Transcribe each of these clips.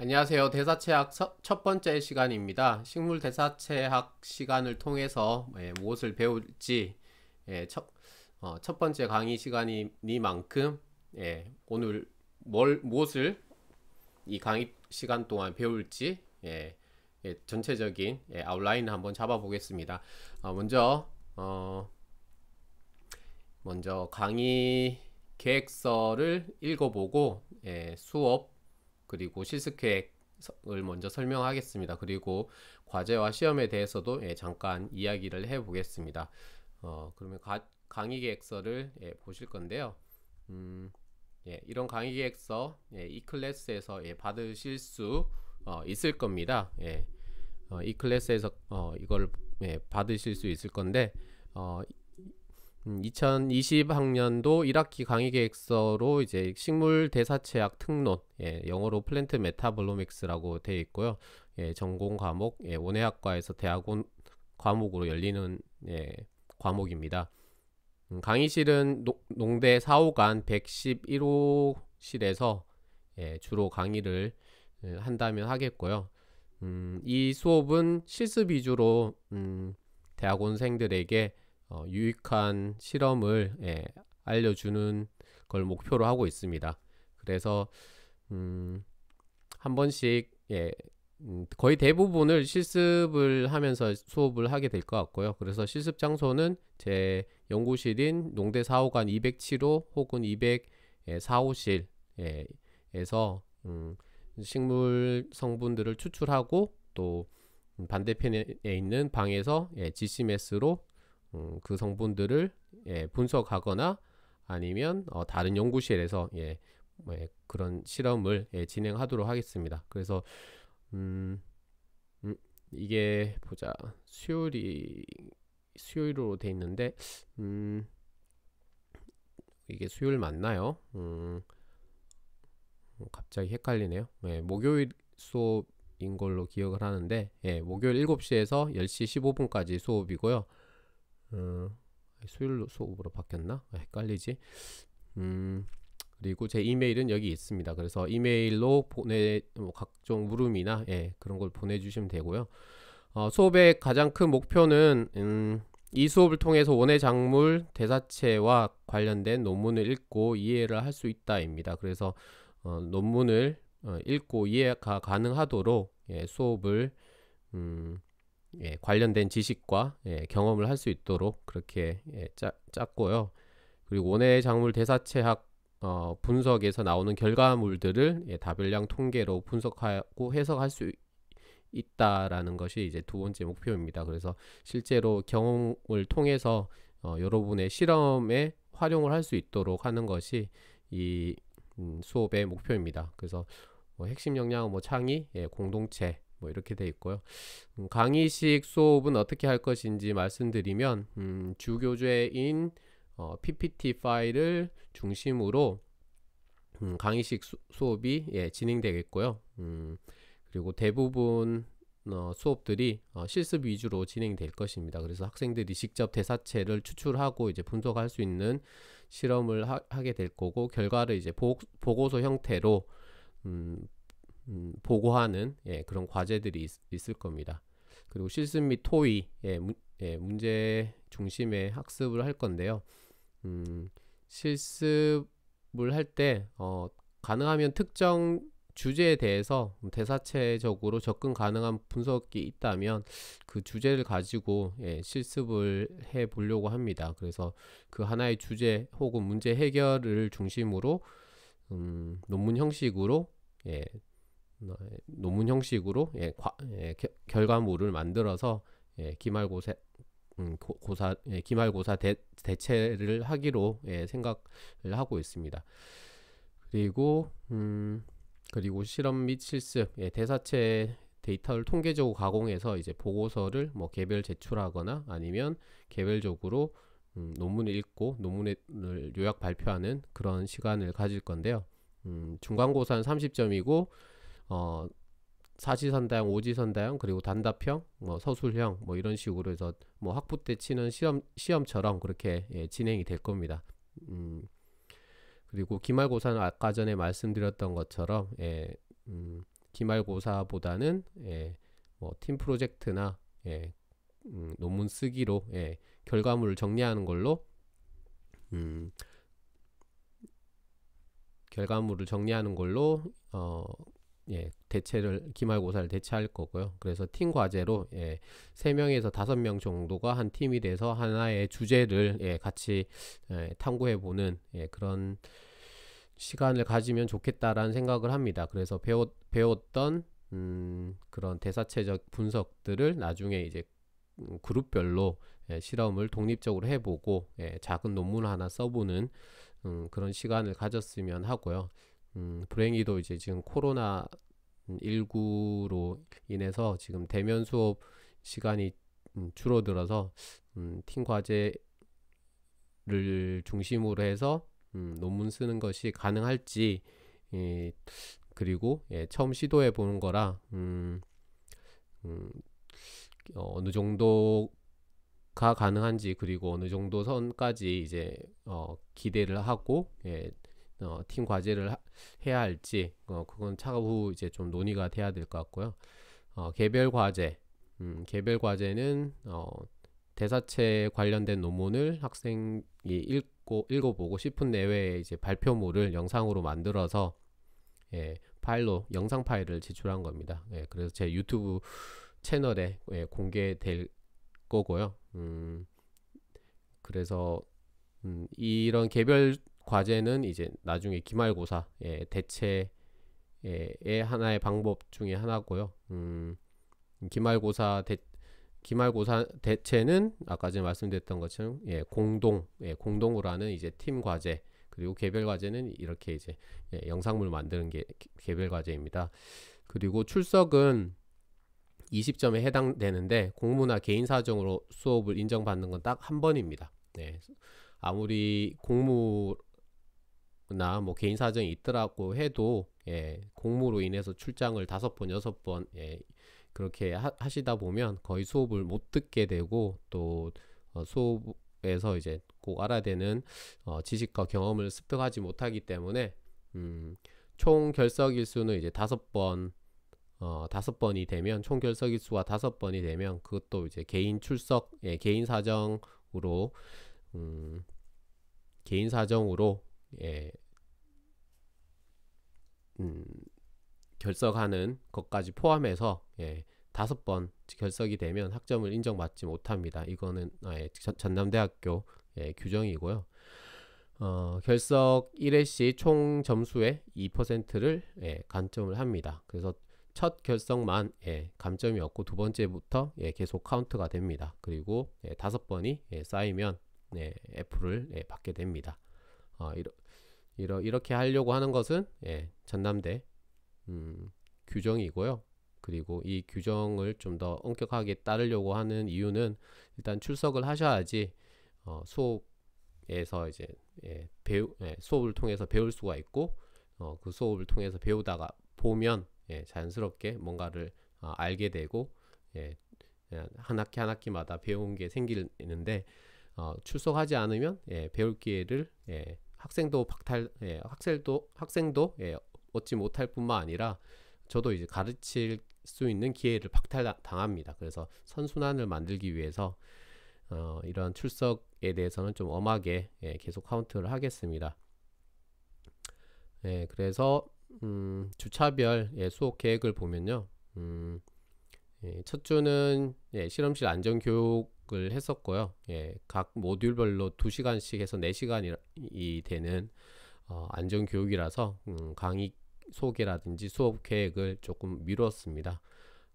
안녕하세요. 대사체학 첫 번째 시간입니다. 식물 대사체학 시간을 통해서 예, 무엇을 배울지 예, 어, 첫, 번째 강의 시간이니만큼 예, 오늘 뭘 무엇을 이 강의 시간 동안 배울지 전체적인 아웃라인을 한번 잡아보겠습니다. 어, 먼저 어, 먼저 강의 계획서를 읽어보고 수업 그리고 실습계획을 먼저 설명하겠습니다. 그리고 과제와 시험에 대해서도 예, 잠깐 이야기를 해보겠습니다. 어, 그러면 가, 강의 계획서를 예, 보실 건데요. 음, 예, 이런 강의 계획서 예, 이 클래스에서 예, 받으실 수 어, 있을 겁니다. 예, 어, 이 클래스에서 어, 이걸 받으실 수 있을 건데 어, 2020학년도 음, 1학기 강의 계획서로 이제 식물 대사체학 특론, 예, 영어로 플랜트 메타블로믹스라고 되어 있고요. 예, 전공 과목, 예, 원예학과에서 대학원 과목으로 열리는 예, 과목입니다. 음, 강의실은 노, 농대 4호관 111호실에서 예, 주로 강의를 예, 한다면 하겠고요. 음, 이 수업은 실습 위주로 음, 대학원생들에게 어, 유익한 실험을 예, 알려주는 걸 목표로 하고 있습니다. 그래서 음, 한 번씩 예, 음, 거의 대부분을 실습을 하면서 수업을 하게 될 것 같고요. 그래서 실습 장소는 제 연구실인 농대 4호관 207호 혹은 204호실에서 예, 음, 식물 성분들을 추출하고 또 반대편에 있는 방에서 예, GCMS로 음, 그 성분들을 예, 분석하거나 아니면 어, 다른 연구실에서 예, 뭐, 예, 그런 실험을 예, 진행하도록 하겠습니다. 그래서 음, 음, 이게 보자 수요일이 수요일로 돼 있는데 음, 이게 수요일 맞나요? 음, 음, 갑자기 헷갈리네요. 예, 목요일 수업인 걸로 기억을 하는데 예, 목요일 7시에서 10시 15분까지 수업이고요. 어, 수요일로 수업으로 바뀌었나? 아, 헷갈리지? 음, 그리고 제 이메일은 여기 있습니다. 그래서 이메일로 보내 뭐 각종 물음이나 예, 그런 걸 보내주시면 되고요. 어, 수업의 가장 큰 목표는 음, 이 수업을 통해서 원의 작물 대사체와 관련된 논문을 읽고 이해를 할 수 있다입니다. 그래서 어, 논문을 어, 읽고 이해가 가능하도록 예, 수업을 음, 예, 관련된 지식과 예, 경험을 할 수 있도록 그렇게 예, 짜, 짰고요. 그리고 원예 작물 대사체학 어, 분석에서 나오는 결과물들을 예, 다별량 통계로 분석하고 해석할 수 있다라는 것이 이제 두 번째 목표입니다. 그래서 실제로 경험을 통해서 어, 여러분의 실험에 활용을 할 수 있도록 하는 것이 이 음, 수업의 목표입니다. 그래서 뭐 핵심 역량은 뭐 창의, 예, 공동체, 뭐 이렇게 돼 있고요. 음, 강의식 수업은 어떻게 할 것인지 말씀드리면 음, 주교재인 어, PPT 파일을 중심으로 음, 강의식 수, 업이 예, 진행되겠고요. 음, 그리고 대부분 어, 수업들이 어, 실습 위주로 진행될 것입니다. 그래서 학생들이 직접 대사체를 추출하고 이제 분석할 수 있는 실험을 하, 게될 거고 결과를 이제 보, 고서 형태로 음, 음, 보고하는 예, 그런 과제들이 있, 을 겁니다. 그리고 실습 및 토의 예, 문, 예, 문제 중심의 학습을 할 건데요. 음, 실습을 할 때 어, 가능하면 특정 주제에 대해서 음, 대사체적으로 접근 가능한 분석이 있다면 그 주제를 가지고 예, 실습을 해 보려고 합니다. 그래서 그 하나의 주제 혹은 문제 해결을 중심으로 음, 논문 형식으로 예, 어, 예, 논문 형식으로 예, 과, 예, 겨, 결과물을 만들어서 예, 기말고사 음, 고, 사 예, 기말고사 대, 대체를 하기로 예, 생각을 하고 있습니다. 그리고 음, 그리고 실험 및 실습 예, 대사체 데이터를 통계적으로 가공해서 이제 보고서를 뭐 개별 제출하거나 아니면 개별적으로 음, 논문을 읽고 논문을 요약 발표하는 그런 시간을 가질 건데요. 음, 중간고사는 30점이고 어 사시선다형, 오지선다형, 그리고 단답형, 뭐 서술형 뭐 이런 식으로 해서 뭐 학부 때 치는 시험 시험처럼 그렇게 예, 진행이 될 겁니다. 음, 그리고 기말고사는 아까 전에 말씀드렸던 것처럼 예, 음, 기말고사보다는 예, 뭐 팀 프로젝트나 예, 음, 논문 쓰기로 예, 결과물을 정리하는 걸로 음, 결과물을 정리하는 걸로 어, 예, 대체를 기말고사를 대체할 거고요. 그래서 팀 과제로 예, 세명에서 다섯 명 정도가 한 팀이 돼서 하나의 주제를 예, 같이 예, 탐구해 보는 예, 그런 시간을 가지면 좋겠다라는 생각을 합니다. 그래서 배웠 배웠던 음, 그런 대사체적 분석들을 나중에 이제 그룹별로 예, 실험을 독립적으로 해보고 예, 작은 논문 하나 써보는 음, 그런 시간을 가졌으면 하고요. 음, 불행히도 이제 지금 코로나 19로 인해서 지금 대면 수업 시간이 음, 줄어들어서 음, 팀 과제를 중심으로 해서 음, 논문 쓰는 것이 가능할지 예, 그리고 예, 처음 시도해 보는 거라 음, 음, 어, 어느 정도가 가능한지 그리고 어느 정도 선까지 이제 어, 기대를 하고 예, 어, 팀 과제를 하, 해야 할지 어, 그건 차후 이제 좀 논의가 돼야 될 것 같고요. 어, 개별 과제, 음, 개별 과제는 어, 대사체 관련된 논문을 학생이 읽고 읽어보고 싶은 내외에 이제 발표물을 영상으로 만들어서 예, 파일로 영상 파일을 제출한 겁니다. 예, 그래서 제 유튜브 채널에 예, 공개될 거고요. 음, 그래서 음, 이런 개별 과제는 이제 나중에 기말고사 예, 대체의 하나의 방법 중에 하나고요. 음, 기말고사 대, 기말고사 대체는 아까 전에 말씀드렸던 것처럼 예, 공동 예, 공동으로 하는 이제 팀 과제 그리고 개별 과제는 이렇게 이제 예, 영상물 만드는 게 개별 과제입니다. 그리고 출석은 20점에 해당되는데 공무나 개인 사정으로 수업을 인정받는 건 딱 한 번입니다. 네. 아무리 공무 나뭐 개인 사정이 있더라고 해도 예, 공무로 인해서 출장을 다섯 번 여섯 번 예, 그렇게 하, 시다 보면 거의 수업을 못 듣게 되고 또 어, 수업에서 이제 꼭 알아야 되는 어, 지식과 경험을 습득하지 못하기 때문에 음, 총 결석 일수는 이제 다섯 번 어, 다섯 번이 되면 총 결석 일수가 다섯 번이 되면 그것도 이제 개인 출석 예, 개인 사정으로 음, 개인 사정으로 예, 음, 결석하는 것까지 포함해서 예, 다섯 번 결석이 되면 학점을 인정받지 못합니다. 이거는 아, 예 전남대학교 예, 규정이고요. 어, 결석 1회시 총 점수의 2%를 예, 간점을 합니다. 그래서 첫 결석만 예, 감점이 없고 두 번째부터 예, 계속 카운트가 됩니다. 그리고 예, 다섯 번이 예, 쌓이면 예, F를 받게 됩니다. 어, 이러, 이러, 이렇게 하려고 하는 것은 예, 전남대 음, 규정이고요. 그리고 이 규정을 좀 더 엄격하게 따르려고 하는 이유는 일단 출석을 하셔야지 어, 수업에서 이제 예, 배우 예, 수업을 통해서 배울 수가 있고 어, 그 수업을 통해서 배우다가 보면 예, 자연스럽게 뭔가를 어, 알게 되고 예, 예 한 학기 한 학기마다 배운 게 생기는데 어, 출석하지 않으면 예, 배울 기회를 예, 학생도 박탈 예, 학생도 학생도 예, 얻지 못할 뿐만 아니라 저도 이제 가르칠 수 있는 기회를 박탈 당합니다. 그래서 선순환을 만들기 위해서 어, 이런 출석에 대해서는 좀 엄하게 예, 계속 카운트를 하겠습니다. 예, 그래서 음, 주차별 예, 수업 계획을 보면요. 음, 예, 첫 주는 예, 실험실 안전 교육을 했었고요. 예, 각 모듈별로 두시간씩 해서 네시간이 되는 어, 안전 교육이라서 음, 강의 소개라든지 수업 계획을 조금 미뤘습니다.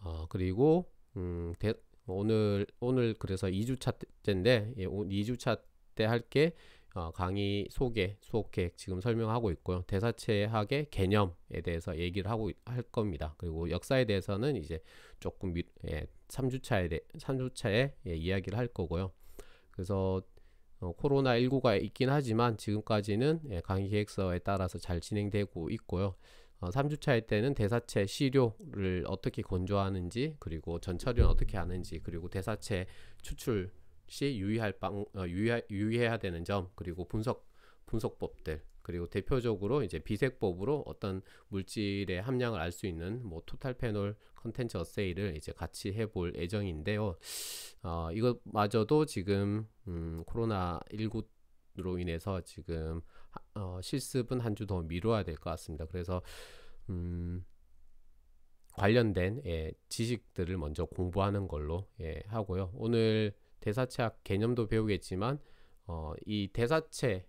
어, 그리고 음, 대, 오늘 오늘 그래서 이주차 때인데 예, 2주차 때할게 어, 강의 소개, 수업 계획 지금 설명하고 있고요. 대사체학의 개념에 대해서 얘기를 하고 할 겁니다. 그리고 역사에 대해서는 이제 조금 미, 예, 3주차에 대, 3주차에 예, 이야기를 할 거고요. 그래서 어, 코로나 19가 있긴 하지만 지금까지는 예, 강의 계획서에 따라서 잘 진행되고 있고요. 어, 3주차일 때는 대사체 시료를 어떻게 건조하는지 그리고 전처리는 어떻게 하는지 그리고 대사체 추출 시 유의할 방 어, 유의하, 유의해야 되는 점 그리고 분석 분석법들 그리고 대표적으로 이제 비색법으로 어떤 물질의 함량을 알 수 있는 뭐 토탈 패널 컨텐츠 어세이를 이제 같이 해볼 예정인데요. 어, 이것마저도 지금 음, 코로나 19로 인해서 지금 어, 실습은 한 주 더 미뤄야 될 것 같습니다. 그래서 음, 관련된 예, 지식들을 먼저 공부하는 걸로 예, 하고요. 오늘 대사체학 개념도 배우겠지만 어, 이 대사체의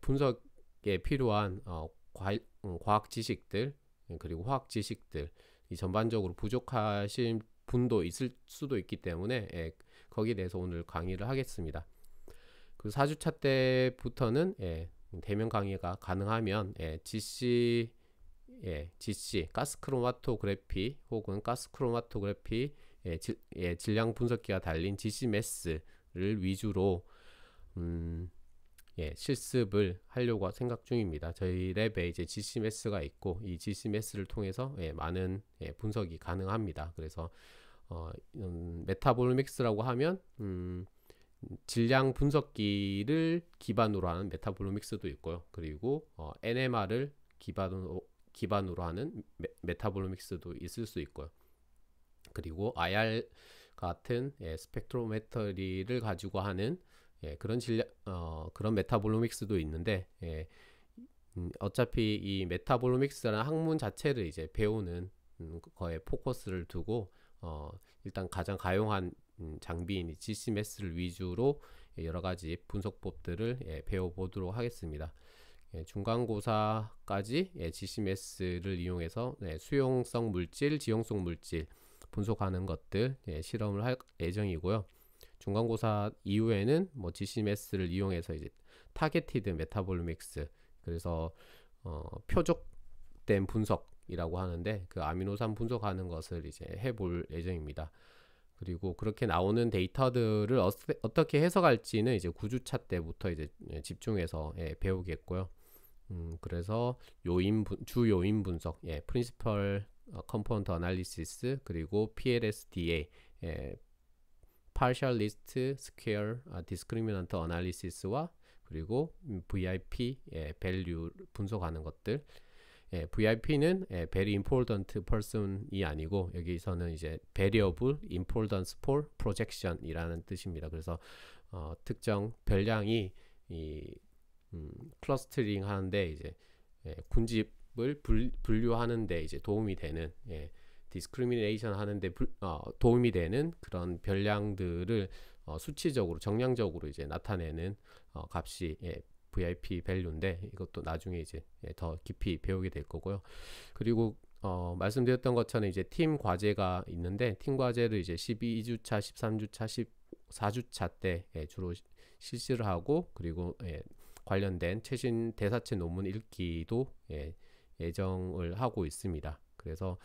분석에 필요한 어, 과, 음, 학 지식들 그리고 화학 지식들 이 전반적으로 부족하신 분도 있을 수도 있기 때문에 예, 거기에 대해서 오늘 강의를 하겠습니다. 그 4주차 때부터는 예, 대면 강의가 가능하면 예, GC 예, GC 가스 크로마토그래피 혹은 가스 크로마토그래피 예, 질, 예, 량 분석기가 달린 GCMS를 위주로 음, 예, 실습을 하려고 생각 중입니다. 저희 랩에 이제 GCMS가 있고 이 GCMS를 통해서 예, 많은 예, 분석이 가능합니다. 그래서 어, 음, 메타볼믹스라고 하면 음, 질량 분석기를 기반으로 하는 메타볼믹스도 있고요. 그리고 어, NMR을 기반으로 기반으로 하는 메, 메타볼믹스도 있을 수 있고요. 그리고 IR 같은 예, 스펙트로메터리를 가지고 하는 예, 그런 진료, 어, 그런 메타볼로믹스도 있는데 예, 음, 어차피 이 메타볼로믹스라는 학문 자체를 이제 배우는 음, 거에 포커스를 두고 어, 일단 가장 가용한 음, 장비인 GCMS를 위주로 예, 여러 가지 분석법들을 예, 배워보도록 하겠습니다. 예, 중간고사까지 예, GCMS를 이용해서 예, 수용성 물질, 지용성 물질 분석하는 것들 예, 실험을 할 예정이고요. 중간고사 이후에는 뭐 GCMS를 이용해서 이제 타겟티드 메타볼믹스 그래서 어, 표적된 분석이라고 하는데 그 아미노산 분석하는 것을 이제 해볼 예정입니다. 그리고 그렇게 나오는 데이터들을 어, 떻게 해석할지는 이제 구주차 때부터 이제 예, 집중해서 예, 배우겠고요. 음, 그래서 요인 분, 주 요인 분석, 예, 프린시펄 컴포넌트 어널리시스 그리고 PLSDA 예, Partial List Square Discriminant Analysis와 그리고 VIP 예, Value 분석하는 것들 예, VIP는 예, Very Important Person이 아니고 여기서는 이제 Variable Importance for Projection이라는 뜻입니다. 그래서 어, 특정 별량이 이, 음, 클러스터링 하는데 이제 예, 군집 을 분류하는데 이제 도움이 되는 예, 디스크리미네이션 하는데 불, 어, 도움이 되는 그런 별량들을 어, 수치적으로 정량적으로 이제 나타내는 어, 값이 예, VIP 밸류인데 이것도 나중에 이제 예, 더 깊이 배우게 될 거고요. 그리고 어, 말씀드렸던 것처럼 이제 팀 과제가 있는데 팀 과제를 이제 12주차, 13주차, 14주차 때 예, 주로 실시를 하고 그리고 예, 관련된 최신 대사체 논문 읽기도 예, 예정을 하고 있습니다. 그래서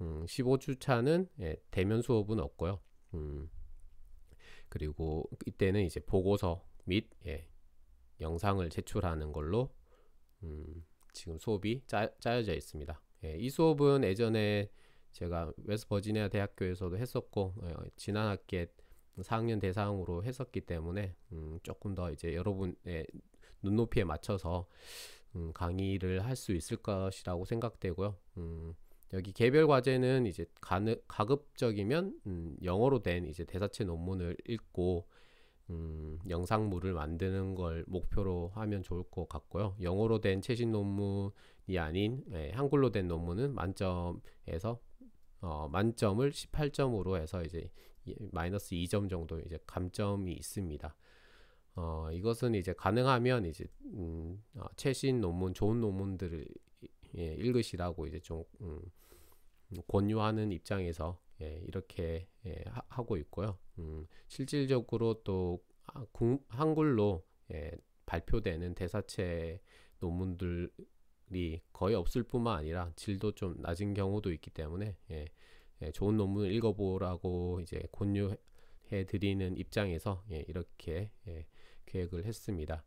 음, 15주 차는 예, 대면 수업은 없고요. 음, 그리고 이때는 이제 보고서 및 예, 영상을 제출하는 걸로 음, 지금 수업이 짜, 여져 있습니다. 예, 이 수업은 예전에 제가 웨스버지니아 대학교에서도 했었고 예, 지난 학기에 4학년 대상으로 했었기 때문에 음, 조금 더 이제 여러분의 눈높이에 맞춰서 음, 강의를 할 수 있을 것이라고 생각되고요. 음, 여기 개별 과제는 이제 가느, 가급적이면 음, 영어로 된 이제 대사체 논문을 읽고 음, 영상물을 만드는 걸 목표로 하면 좋을 것 같고요. 영어로 된 최신 논문이 아닌 예, 한글로 된 논문은 만점에서 어, 만점을 18점으로 해서 이제 마이너스 2점 정도 이제 감점이 있습니다. 어, 이것은 이제 가능하면 이제 음, 아, 최신 논문, 좋은 논문들을 예, 읽으시라고 이제 좀 음, 권유하는 입장에서 예, 이렇게 예, 하, 고 있고요. 음, 실질적으로 또 아, 궁, 한글로 예, 발표되는 대사체 논문들이 거의 없을 뿐만 아니라 질도 좀 낮은 경우도 있기 때문에 예, 예, 좋은 논문을 읽어보라고 이제 권유해 드리는 입장에서 예, 이렇게 예, 계획을 했습니다.